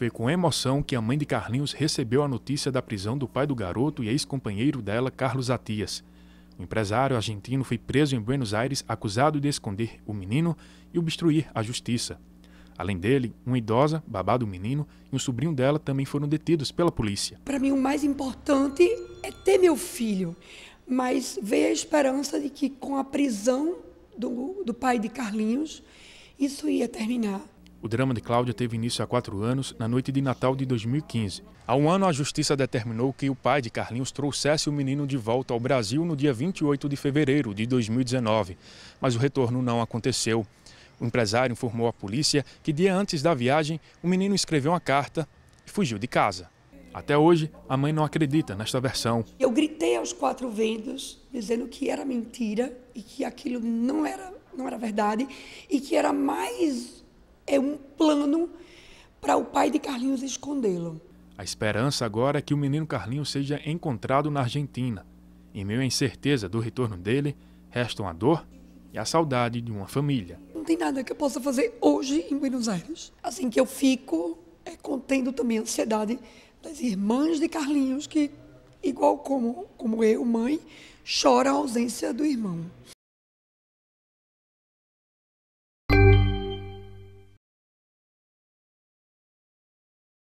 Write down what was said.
Foi com emoção que a mãe de Carlinhos recebeu a notícia da prisão do pai do garoto e ex-companheiro dela, Carlos Atias. O empresário argentino foi preso em Buenos Aires acusado de esconder o menino e obstruir a justiça. Além dele, uma idosa, babá do menino, e um sobrinho dela também foram detidos pela polícia. Para mim, o mais importante é ter meu filho, mas ver a esperança de que, com a prisão do, do pai de Carlinhos, isso ia terminar. O drama de Cláudia teve início há quatro anos, na noite de Natal de 2015. Há um ano, a justiça determinou que o pai de Carlinhos trouxesse o menino de volta ao Brasil no dia 28 de fevereiro de 2019, mas o retorno não aconteceu. O empresário informou à polícia que, dia antes da viagem, o menino escreveu uma carta e fugiu de casa. Até hoje, a mãe não acredita nesta versão. Eu gritei aos quatro ventos, dizendo que era mentira e que aquilo não era, não era verdade e que era mais é um plano para o pai de Carlinhos escondê-lo. A esperança agora é que o menino Carlinhos seja encontrado na Argentina. Em meio à incerteza do retorno dele, restam a dor e a saudade de uma família. Não tem nada que eu possa fazer hoje em Buenos Aires. Assim que eu fico, é, contendo também a ansiedade das irmãs de Carlinhos, que, igual como, como eu, mãe, chora a ausência do irmão.